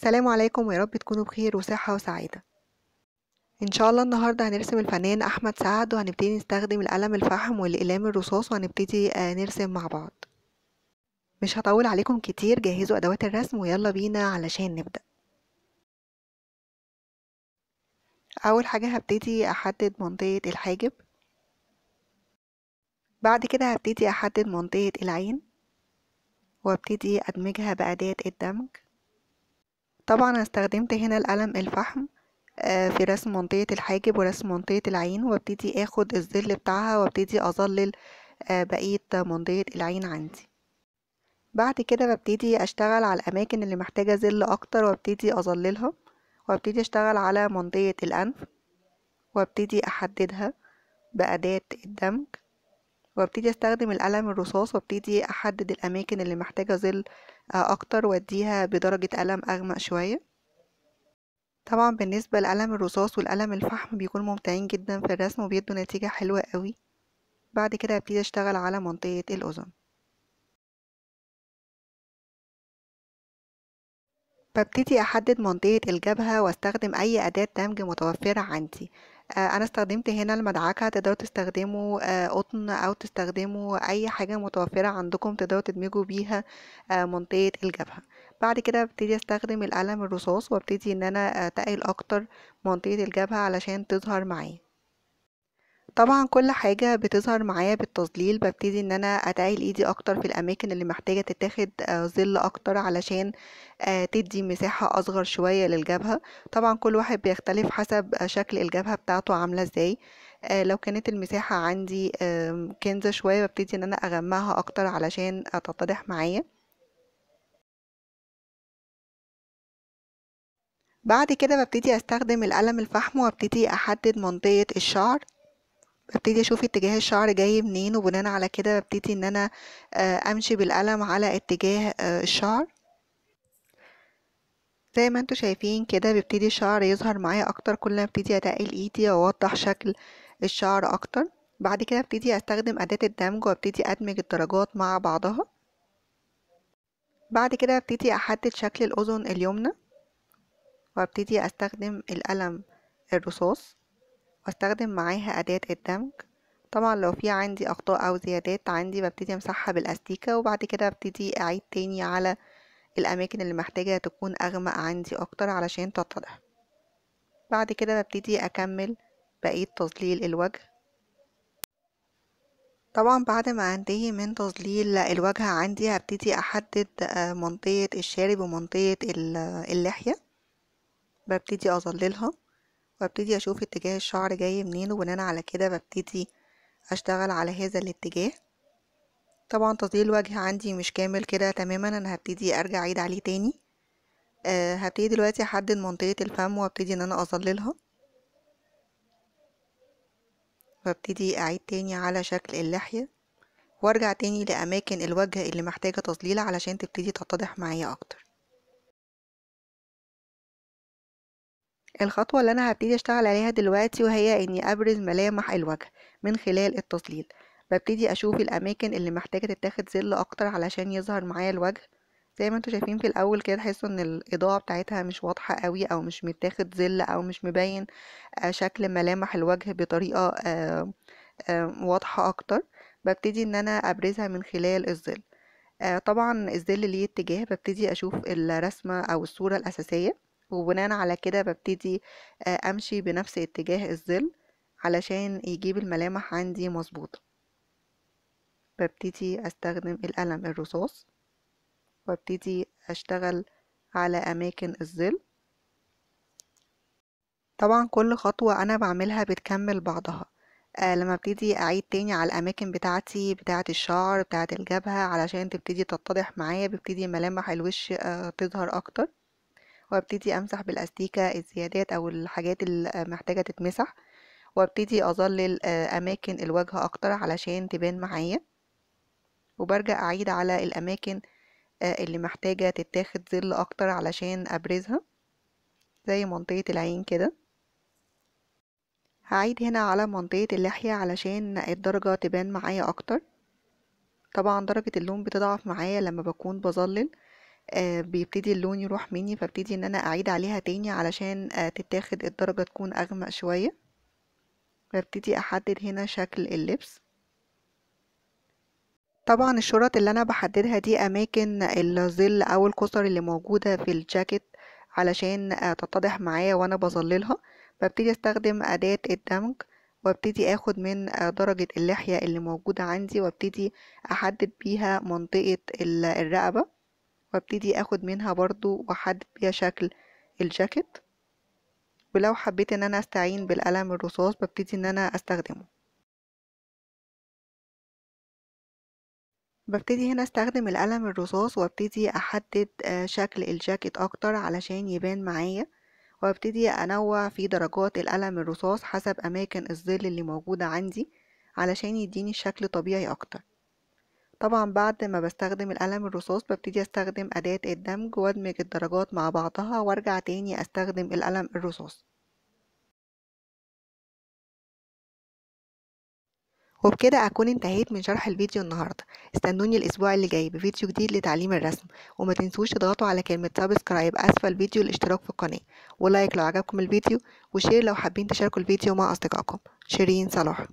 سلام عليكم ويا رب تكونوا بخير وصحة وسعادة ان شاء الله النهاردة هنرسم الفنان احمد سعد وهنبتدي نستخدم القلم الفحم والاقلام الرصاص وهنبتدي آه، نرسم مع بعض مش هطول عليكم كتير جهزوا ادوات الرسم ويلا بينا علشان نبدأ اول حاجة هبتدي احدد منطقة الحاجب بعد كده هبتدي احدد منطقة العين وابتدي ادمجها بأداة الدمج طبعا انا استخدمت هنا القلم الفحم آه، في رسم منطقة الحاجب ورسم منطقة العين وابتدي اخد الظل بتاعها وابتدي اظلل آه، بقية منطقة العين عندي بعد كده ببتدي اشتغل على الاماكن اللي محتاجة ظل اكتر وابتدي اظللها وابتدي اشتغل على منطقة الانف وابتدي احددها بأداة الدمج وابتدي استخدم القلم الرصاص وابتدي احدد الاماكن اللي محتاجة ظل اكتر واديها بدرجة قلم اغمق شوية طبعا بالنسبة لقلم الرصاص والقلم الفحم بيكونوا ممتعين جدا في الرسم وبيدوا نتيجة حلوة قوي بعد كده هبتدي اشتغل على منطقة الاذن ببتدي احدد منطقة الجبهة واستخدم اي اداة دمج متوفرة عندي آه، انا استخدمت هنا المدعكه تقدروا تستخدموا آه، قطن او تستخدموا اي حاجه متوفره عندكم تقدروا تدمجوا بيها آه، منطقه الجبهه بعد كده ببتدي استخدم القلم الرصاص وابتدي ان انا اتقل اكتر منطقه الجبهه علشان تظهر معايا طبعا كل حاجة بتظهر معايا بالتظليل ببتدي ان انا ادعي ايدي اكتر في الاماكن اللي محتاجة تتاخد آه، ظل اكتر علشان آه، تدي مساحة اصغر شوية للجبهة طبعا كل واحد بيختلف حسب آه، شكل الجبهة بتاعته عاملة ازاي لو كانت المساحة عندي كنزة شوية ببتدي ان انا اغمها اكتر علشان تتضح معايا بعد كده ببتدي استخدم القلم الفحم وابتدي احدد منطقة الشعر ببتدي اشوف اتجاه الشعر جاي منين وبناء على كده ببتدي ان انا آه، امشي بالقلم على اتجاه آه، الشعر زي ما انتوا شايفين كده بيبتدي الشعر يظهر معايا اكتر كل ما ابتدي اتقل ايدي واوضح شكل الشعر اكتر بعد كده ابتدي استخدم اداة الدمج وابتدي ادمج الدرجات مع بعضها بعد كده ابتدي احدد شكل الاذن اليمنى وابتدي استخدم القلم الرصاص واستخدم معاها أداة الدمج طبعا لو في عندي أخطاء أو زيادات عندي ببتدي أمسحها بالأستيكة وبعد كده ببتدي أعيد تاني على الأماكن اللي محتاجة تكون أغمق عندي أكتر علشان تتضح بعد كده ببتدي أكمل بقية تظليل الوجه طبعا بعد ما انتهي من تظليل الوجه عندي هبتدي احدد آه، منطقة الشارب ومنطقة اللحية ببتدي اظللها وابتدي اشوف اتجاه الشعر جاي منين وبناء على كده ببتدي اشتغل على هذا الاتجاه طبعا تظليل الوجه عندي مش كامل كده تماما انا هبتدي ارجع اعيد عليه تاني أه هبتدي دلوقتي احدد منطقة الفم وابتدي ان انا اظللها وابتدي اعيد تاني على شكل اللحية وارجع تاني لاماكن الوجه اللي محتاجة تظليل علشان تبتدي تتضح معايا اكتر الخطوة اللي أنا هبتدي أشتغل عليها دلوقتي وهي إني أبرز ملامح الوجه من خلال التظليل ببتدي أشوف الأماكن اللي محتاجة تتاخد ظل أكتر علشان يظهر معايا الوجه زي ما انتوا شايفين في الأول كده تحسوا إن الإضاءة بتاعتها مش واضحة قوي أو مش متاخد ظل أو مش مبين آه، شكل ملامح الوجه بطريقة آه، آه، واضحة أكتر ببتدي إن أنا أبرزها من خلال الظل طبعا الظل ليه اتجاه ببتدي أشوف الرسمة أو الصورة الأساسية وبناء على كده ببتدي امشي بنفس اتجاه الظل علشان يجيب الملامح عندي مظبوطة ببتدي استخدم القلم الرصاص وابتدي اشتغل على اماكن الظل طبعا كل خطوة انا بعملها بتكمل بعضها آه لما ابتدي اعيد تاني على الاماكن بتاعتي بتاعة الشعر بتاعة الجبهة علشان تبتدي تتضح معايا ببتدي ملامح الوش آه تظهر اكتر وابتدي امسح بالاستيكه الزيادات او الحاجات اللي آه، محتاجه تتمسح وابتدي اظلل آه، اماكن الوجه اكتر علشان تبان معايا وبرجع اعيد على الاماكن آه، اللي محتاجه تتاخد ظل اكتر علشان ابرزها زي منطقه العين كده هعيد هنا على منطقه اللحيه علشان الدرجه تبان معايا اكتر طبعا درجه اللون بتضعف معايا لما بكون بظلل آه، بيبتدي اللون يروح مني فابتدي ان انا اعيد عليها تاني علشان آه، تتاخد الدرجة تكون اغمق شوية وابتدي احدد هنا شكل اللبس طبعا الشرط اللي انا بحددها دي اماكن الظل او الكسر اللي موجودة في الجاكيت علشان آه، تتضح معايا وانا بظللها ببتدي استخدم اداة الدمج وابتدي اخد من درجة اللحية اللي موجودة عندي وابتدي احدد بيها منطقة الرقبة وابتدي اخد منها برضو واحد بيها شكل الجاكيت ولو حبيت ان انا استعين بالقلم الرصاص ببتدي ان انا استخدمه ببتدي هنا استخدم القلم الرصاص وابتدي احدد آه، شكل الجاكيت اكتر علشان يبان معايا وابتدي انوع في درجات القلم الرصاص حسب اماكن الظل اللي موجودة عندي علشان يديني شكل طبيعي اكتر طبعا بعد ما بستخدم القلم الرصاص ببتدي استخدم أداة الدمج وادمج الدرجات مع بعضها وارجع تاني استخدم القلم الرصاص وبكده أكون انتهيت من شرح الفيديو النهاردة استنوني الأسبوع اللي جاي بفيديو جديد لتعليم الرسم وما تنسوش تضغطوا على كلمة سبسكرايب أسفل الفيديو للاشتراك في القناة ولايك لو عجبكم الفيديو وشير لو حابين تشاركوا الفيديو مع أصدقائكم شيرين صلاح